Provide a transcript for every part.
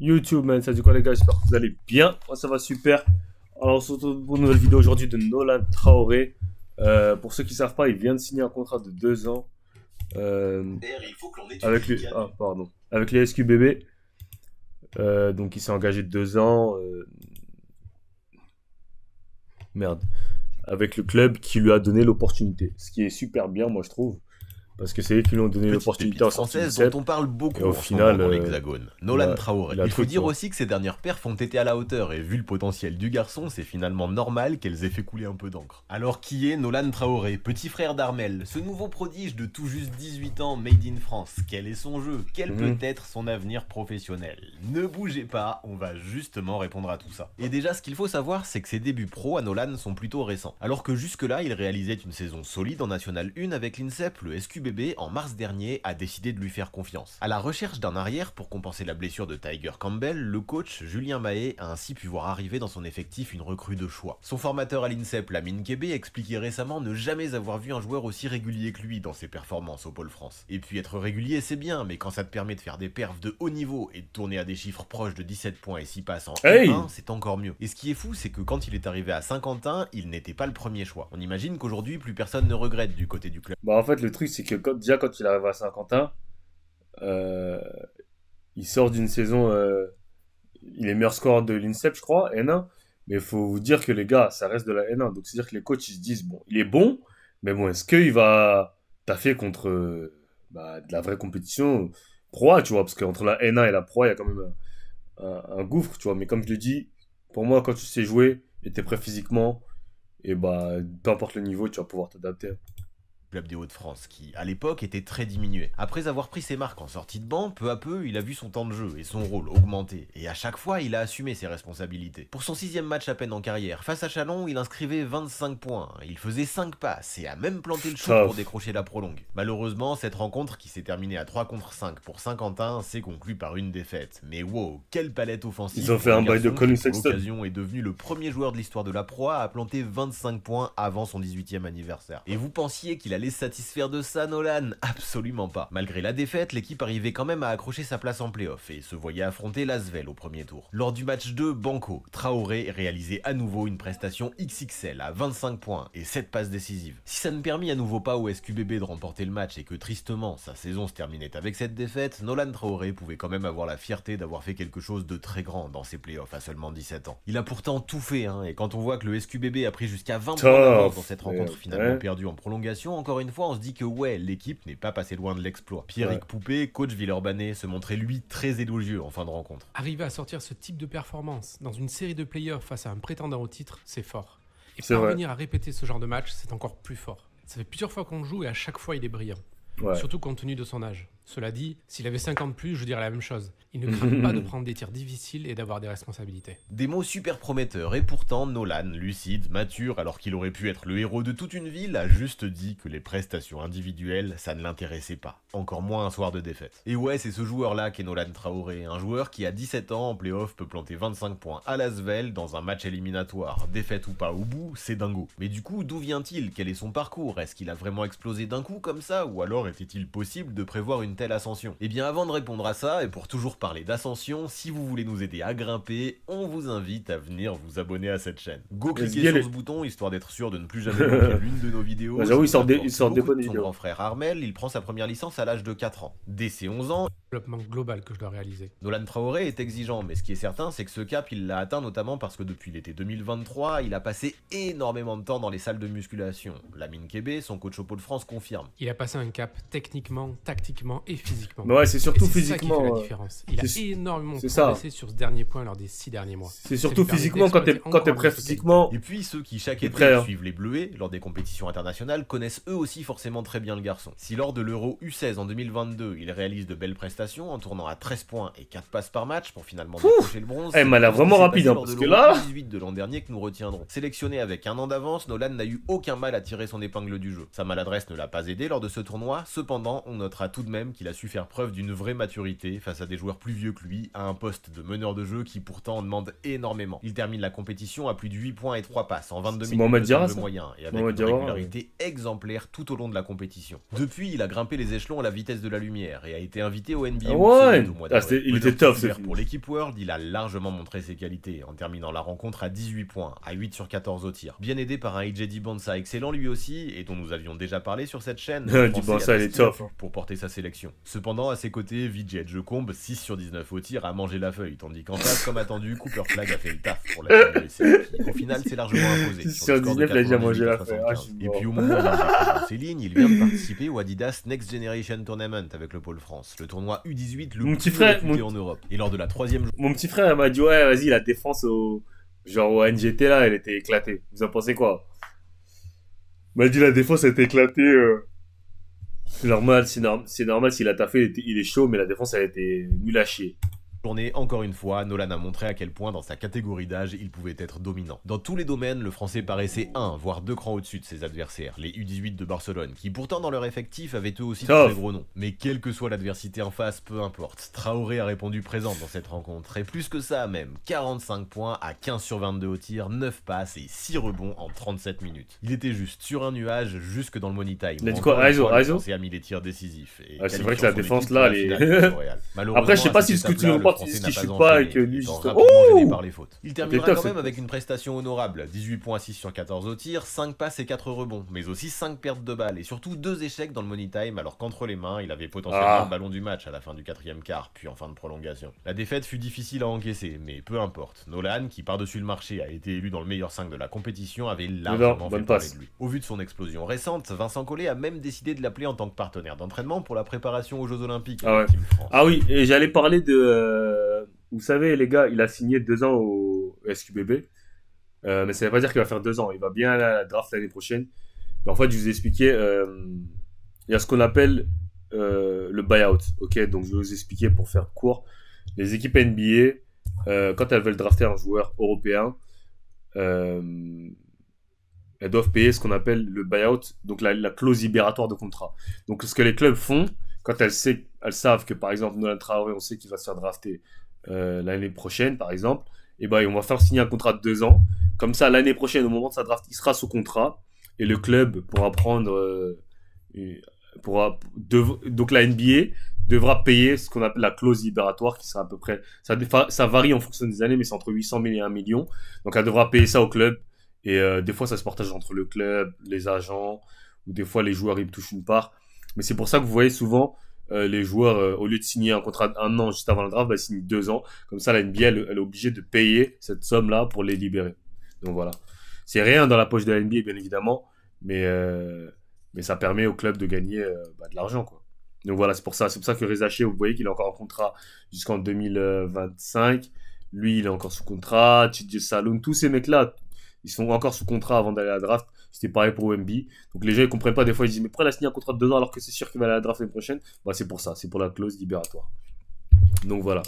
YouTube, man. Ça du quoi, les gars J'espère que vous allez bien. Moi, ça va super. Alors, on se retrouve pour une nouvelle vidéo aujourd'hui de Nolan Traoré. Euh, pour ceux qui ne savent pas, il vient de signer un contrat de 2 ans. Euh, avec, les... Ah, pardon. avec les SQBB. Euh, donc, il s'est engagé de 2 ans. Merde. Avec le club qui lui a donné l'opportunité. Ce qui est super bien, moi, je trouve parce que c'est eux qui lui ont donné l'opportunité en française dont on parle beaucoup au final euh, l'Hexagone. Nolan Traoré. il faut dire aussi que ses dernières perfs ont été à la hauteur et vu le potentiel du garçon, c'est finalement normal qu'elles aient fait couler un peu d'encre. Alors qui est Nolan Traoré, petit frère d'Armel, ce nouveau prodige de tout juste 18 ans made in France. Quel est son jeu Quel mhm. peut être son avenir professionnel Ne bougez pas, on va justement répondre à tout ça. Et déjà ce qu'il faut savoir, c'est que ses débuts pro à Nolan sont plutôt récents. Alors que jusque-là, il réalisait une saison solide en National 1 avec l'INSEP, le SQB bébé, en mars dernier, a décidé de lui faire confiance. À la recherche d'un arrière pour compenser la blessure de Tiger Campbell, le coach Julien Mahé a ainsi pu voir arriver dans son effectif une recrue de choix. Son formateur à l'INSEP, Lamine Kebe, expliquait récemment ne jamais avoir vu un joueur aussi régulier que lui dans ses performances au Pôle France. Et puis être régulier, c'est bien, mais quand ça te permet de faire des perfs de haut niveau et de tourner à des chiffres proches de 17 points et s'y passes en 1, c'est encore mieux. Et ce qui est fou, c'est que quand il est arrivé à Saint-Quentin, il n'était pas le premier choix. On imagine qu'aujourd'hui, plus personne ne regrette du côté du club. Bah en fait, le truc, c'est quand, déjà, quand il arrive à Saint-Quentin, euh, il sort d'une saison. Euh, il est meilleur score de l'INSEP, je crois, N1. Mais il faut vous dire que les gars, ça reste de la N1. Donc, c'est-à-dire que les coachs, ils se disent, bon, il est bon, mais bon, est-ce qu'il va taffer contre euh, bah, de la vraie compétition proie, tu vois Parce qu'entre la N1 et la proie, il y a quand même un, gouffre, tu vois. Mais comme je le dis, pour moi, quand tu sais jouer et t'es prêt physiquement, et bah, peu importe le niveau, tu vas pouvoir t'adapter club des Hauts-de-France, qui, à l'époque, était très diminué. Après avoir pris ses marques en sortie de banc, peu à peu, il a vu son temps de jeu et son rôle augmenter, et à chaque fois, il a assumé ses responsabilités. Pour son sixième match à peine en carrière, face à Chalon, il inscrivait 25 points, il faisait 5 passes et a même planté le shoot pour décrocher la prolongue. Malheureusement, cette rencontre, qui s'est terminée à 3 contre 5 pour Saint-Quentin, s'est conclue par une défaite. Mais wow, quelle palette offensive Ils ont fait un bail de connu est devenu le premier joueur de l'histoire de la proie à planter 25 points avant son 18e anniversaire. Et vous pensiez qu'il allait satisfaire de ça, Nolan Absolument pas. Malgré la défaite, l'équipe arrivait quand même à accrocher sa place en playoff et se voyait affronter Lasvel au premier tour. Lors du match 2, Banco, Traoré réalisait à nouveau une prestation XXL à 25 points et 7 passes décisives. Si ça ne permit à nouveau pas au SQBB de remporter le match et que tristement sa saison se terminait avec cette défaite, Nolan Traoré pouvait quand même avoir la fierté d'avoir fait quelque chose de très grand dans ses playoffs à seulement 17 ans. Il a pourtant tout fait, hein, et quand on voit que le SQBB a pris jusqu'à 20 points d'avance dans cette rencontre finalement perdue en prolongation, encore une fois, on se dit que ouais, l'équipe n'est pas passée loin de l'exploit. Pierrick ouais. Poupé, coach Villeurbanne, se montrait lui très élogieux en fin de rencontre. Arriver à sortir ce type de performance dans une série de players face à un prétendant au titre, c'est fort. Et parvenir à répéter ce genre de match, c'est encore plus fort. Ça fait plusieurs fois qu'on joue et à chaque fois il est brillant. Surtout compte tenu de son âge. Cela dit, s'il avait 50 plus, je dirais la même chose. Il ne craint pas de prendre des tirs difficiles et d'avoir des responsabilités. Des mots super prometteurs, et pourtant Nolan, lucide, mature, alors qu'il aurait pu être le héros de toute une ville, a juste dit que les prestations individuelles, ça ne l'intéressait pas. Encore moins un soir de défaite. Et ouais, c'est ce joueur-là qu'est Nolan Traoré, un joueur qui à 17 ans en playoff peut planter 25 points à Lasvel dans un match éliminatoire. Défaite ou pas au bout, c'est dingo. Mais du coup, d'où vient-il Quel est son parcours Est-ce qu'il a vraiment explosé d'un coup comme ça Ou alors était-il possible de prévoir une telle ascension Eh bien avant de répondre à ça, et pour toujours parler d'ascension, si vous voulez nous aider à grimper, on vous invite à venir vous abonner à cette chaîne. Go cliquer sur ce bouton, histoire d'être sûr de ne plus jamais manquer l'une de nos vidéos. Bah, j'avoue, il sort Son grand frère Armel, il prend sa première licence à l'âge de 4 ans. Dès ses 11 ans, développement global que je dois réaliser. Nolan Traoré est exigeant, mais ce qui est certain, c'est que ce cap, il l'a atteint notamment parce que depuis l'été 2023, il a passé énormément de temps dans les salles de musculation. Lamine Kébé, son coach au Pôle France, confirme. Il a passé un cap techniquement, tactiquement et physiquement. Bah ouais, c'est surtout physiquement. Ça la euh, différence. Il a énormément progressé sur ce dernier point lors des six derniers mois. C'est surtout physiquement quand t'es quand es prêt physiquement. Et puis ceux qui chaque été hein. suivent les Bleus, lors des compétitions internationales connaissent eux aussi forcément très bien le garçon. Si lors de l'Euro U16 en 2022, il réalise de belles prestations en tournant à 13 points et 4 passes par match pour finalement toucher le bronze. Eh, c'est mais vraiment rapide hein, parce que là 18 de l'an dernier que nous retiendrons. Sélectionné avec un an d'avance, Nolan n'a eu aucun mal à tirer son épingle du jeu. Sa maladresse ne l'a pas aidé lors de ce tournoi. Cependant, on notera tout de même qu'il a su faire preuve d'une vraie maturité face à des joueurs plus vieux que lui, à un poste de meneur de jeu qui pourtant en demande énormément. Il termine la compétition à plus de 8 points et 3 passes en 22 minutes de moyen et avec une régularité exemplaire tout au long de la compétition. Depuis, il a grimpé les échelons à la vitesse de la lumière et a été invité au NBA ah ouais. mois ah, Il était top Pour l'équipe World, il a largement montré ses qualités en terminant la rencontre à 18 points, à 8 sur 14 au tir. Bien aidé par un AJ ça excellent lui aussi et dont nous avions déjà parlé sur cette chaîne. il est top. Pour porter sa sélection Cependant, à ses côtés, je Jecombe, 6 sur 19 au tir, a mangé la feuille, tandis qu'en face, comme attendu, Cooper Flag a fait le taf pour la finale au final, c'est largement imposé. 6 sur 19, il a déjà mangé la feuille. Ah, et puis, au moment où lignes, il vient de participer au Adidas Next Generation Tournament avec le Pôle France, le tournoi U18 le plus petit en Europe. Et lors de la troisième Mon petit frère m'a dit, ouais, vas-y, la défense au. Genre au NGT là, elle était éclatée. Vous en pensez quoi m'a dit la défense était éclatée. Euh. C'est normal, c'est normal. S'il a taffé, il, est chaud, mais la défense, a été nulle à chier journée, encore une fois, Nolan a montré à quel point dans sa catégorie d'âge, il pouvait être dominant. Dans tous les domaines, le français paraissait un, voire deux crans au-dessus de ses adversaires, les U18 de Barcelone, qui pourtant dans leur effectif avaient eux aussi de très gros noms. Mais quelle que soit l'adversité en face, peu importe, Traoré a répondu présent dans cette rencontre, et plus que ça même, 45 points à 15 sur 22 au tir, 9 passes et 6 rebonds en 37 minutes. Il était juste sur un nuage jusque dans le money time. Il a mis les tirs décisifs. c'est vrai que la défense là, elle Après, je sais pas si ce que tu veux pas par les fautes. Il terminera quand même avec une prestation honorable 18 points 6 sur 14 au tir, 5 passes et 4 rebonds, mais aussi 5 pertes de balles et surtout 2 échecs dans le money time alors qu'entre les mains, il avait potentiellement ah. le ballon du match à la fin du quatrième quart, puis en fin de prolongation. La défaite fut difficile à encaisser, mais peu importe. Nolan, qui par-dessus le marché a été élu dans le meilleur 5 de la compétition, avait eh largement ben, fait parler de lui. Au vu de son explosion récente, Vincent Collet a même décidé de l'appeler en tant que partenaire d'entraînement pour la préparation aux Jeux Olympiques. ah, ah oui, et j'allais parler de euh, vous savez, les gars, il a signé deux ans au SQBB. Euh, mais ça ne veut pas dire qu'il va faire deux ans. Il va bien à la draft l'année prochaine. en fait, je vous ai euh, il y a ce qu'on appelle euh, le buyout. Ok, donc je vais vous expliquer pour faire court. Les équipes NBA, quand elles veulent drafter un joueur européen, elles doivent payer ce qu'on appelle le buyout, donc la, la clause libératoire de contrat. Donc ce que les clubs font, quand elles, savent que, par exemple, Nolan Traoré, on sait qu'il va se faire drafter euh, l'année prochaine, par exemple, et eh ben, on va faire signer un contrat de deux ans. Comme ça, l'année prochaine, au moment de sa draft, il sera sous contrat et le club pourra prendre. Euh, donc la NBA devra payer ce qu'on appelle la clause libératoire, qui sera à peu près. Ça, varie en fonction des années, mais c'est entre 800 000 et 1 million. Donc elle devra payer ça au club. Et euh, des fois, ça se partage entre le club, les agents, ou des fois, les joueurs, ils touchent une part. Mais c'est pour ça que vous voyez souvent euh, les joueurs, euh, au lieu de signer un contrat d'un an juste avant le draft, bah, ils signent deux ans. Comme ça, la NBA, elle, est obligée de payer cette somme-là pour les libérer. Donc voilà. C'est rien dans la poche de la NBA, bien évidemment, mais, euh, mais ça permet au club de gagner bah, de l'argent. quoi. Donc voilà, c'est pour ça. C'est pour ça que Rezaché, vous voyez qu'il est encore en contrat jusqu'en 2025. Lui, il est encore sous contrat. Tidje Saloon, tous ces mecs-là, ils sont encore sous contrat avant d'aller à la draft. C'était pareil pour OMB. Donc les gens ils comprennent pas. Des fois ils disent mais pourquoi il a signé un contrat de 2 ans alors que c'est sûr qu'il va aller à la draft l'année prochaine Bah c'est pour ça, c'est pour la clause libératoire. Donc voilà.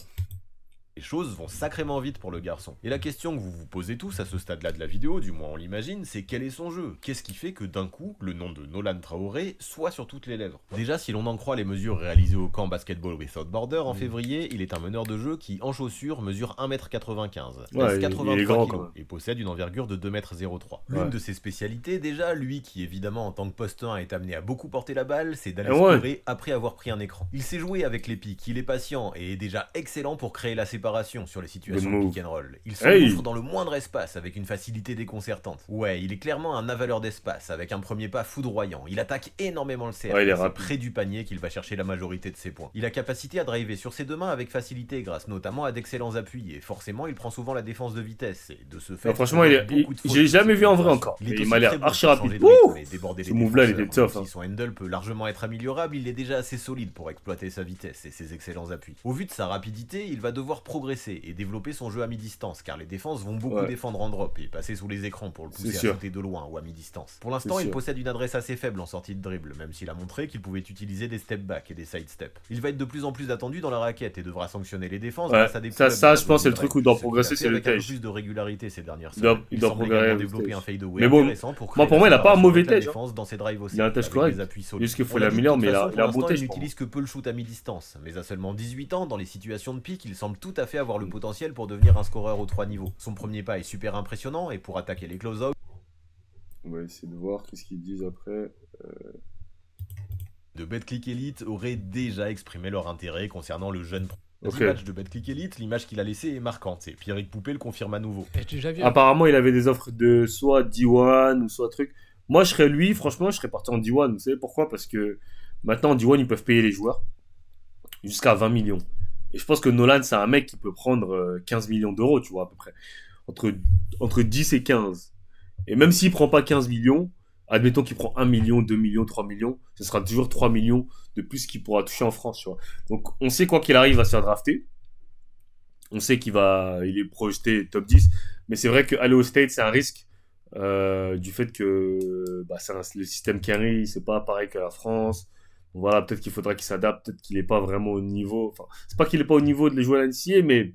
Les choses vont sacrément vite pour le garçon. Et la question que vous vous posez tous à ce stade-là de la vidéo, du moins on l'imagine, c'est quel est son jeu Qu'est-ce qui fait que d'un coup, le nom de Nolan Traoré soit sur toutes les lèvres Déjà, si l'on en croit les mesures réalisées au camp Basketball Without Border en mm. février, il est un meneur de jeu qui, en chaussures, mesure 1m95, ouais, 83 et possède une envergure de 2m03. L'une de ses spécialités, déjà, lui qui évidemment en tant que poste 1 est amené à beaucoup porter la balle, c'est d'aller ouais. après avoir pris un écran. Il sait jouer avec les pics, il est patient et est déjà excellent pour créer la séparation sur les situations de pick and roll. Il se hey. dans le moindre espace avec une facilité déconcertante. Ouais, il est clairement un avaleur d'espace avec un premier pas foudroyant. Il attaque énormément le cercle. c'est près du panier qu'il va chercher la majorité de ses points. Il a capacité à driver sur ses deux mains avec facilité grâce notamment à d'excellents appuis et forcément il prend souvent la défense de vitesse et de ce fait. franchement, il, j'ai jamais vu en vrai encore. Il, est m'a l'air archi rapide. Ce move-là, il était Si son handle peut largement être améliorable, il est déjà assez solide pour exploiter sa vitesse et ses excellents appuis. Au vu de sa rapidité, il va devoir progresser et développer son jeu à mi-distance, car les défenses vont beaucoup défendre en drop et passer sous les écrans pour le pousser à sauter de loin ou à mi-distance. Pour l'instant, il possède une adresse assez faible en sortie de dribble, même s'il a montré qu'il pouvait utiliser des step back et des side step. Il va être de plus en plus attendu dans la raquette et devra sanctionner les défenses grâce à des Ça, ça je pense, c'est le truc où il doit progresser, c'est le plus de régularité ces dernières semaines. Il, doit, progresser. développer un fadeaway mais bon, intéressant pour moi, pour moi, il a pas un mauvais test hein. Dans ses drives aussi, il a un tête correct. Juste qu'il faut l'améliorer, mais il a un Il n'utilise que peu le shoot à mi-distance, mais à seulement 18 ans, dans les situations de pique, il semble tout à fait avoir le potentiel pour devenir un scoreur aux trois niveaux. Son premier pas est super impressionnant et pour attaquer les close up On va essayer de voir qu'est-ce qu'ils disent après. Euh... De BetClick Elite aurait déjà exprimé leur intérêt concernant le jeune. match de BetClick Elite, l'image qu'il a laissée est marquante et Pierrick Poupé le confirme à nouveau. Eh, hein. Apparemment, il avait des offres de soit D1 ou soit truc. Moi, je serais lui, franchement, je serais parti en D1. Vous savez pourquoi Parce que maintenant, en D1, ils peuvent payer les joueurs jusqu'à 20 millions. Et je pense que Nolan, c'est un mec qui peut prendre 15 euh, millions d'euros, tu vois, à peu près. Entre, entre 10 et 15. Et même s'il prend pas 15 millions, admettons qu'il prend 1 million, 2 millions, 3 millions, ce sera toujours 3 millions de plus qu'il pourra toucher en France, tu vois. Donc, on sait quoi qu'il arrive, il va se faire drafter. On sait qu'il va, il est projeté top 10. Mais c'est vrai qu'aller au State, c'est un risque. Euh, du fait que bah, le système carry, c'est pas pareil que la France voilà, peut-être qu'il faudra qu'il s'adapte, peut-être qu'il n'est pas vraiment au niveau. Enfin, c'est pas qu'il n'est pas au niveau de les jouer à l'NCA, mais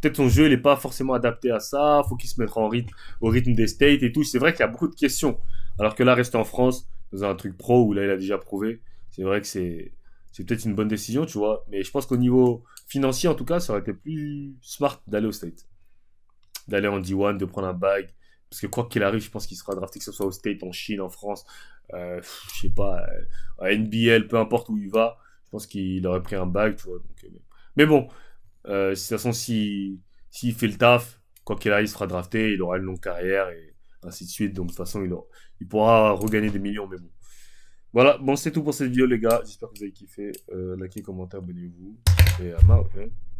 peut-être son jeu il n'est pas forcément adapté à ça. faut qu'il se mette rythme, au rythme des States et tout. C'est vrai qu'il y a beaucoup de questions. Alors que là, rester en France, dans un truc pro où là, il a déjà prouvé, c'est vrai que c'est, c'est peut-être une bonne décision, tu vois. Mais je pense qu'au niveau financier, en tout cas, ça aurait été plus smart d'aller au State. D'aller en D1, de prendre un bag. Parce que quoi qu'il arrive, je pense qu'il sera drafté, que ce soit au State, en Chine, en France, euh, je sais pas, euh, à NBL, peu importe où il va, je pense qu'il aurait pris un bac, tu vois. Euh, mais bon, de toute façon, s'il si, il fait le taf, quoi qu'il arrive, il sera drafté, il aura une longue carrière et ainsi de suite. Donc, de toute façon, il, il pourra regagner des millions, mais bon. Voilà, bon, c'est tout pour cette vidéo, les gars. J'espère que vous avez kiffé. likez, commentez, abonnez-vous. Et à ma, hein.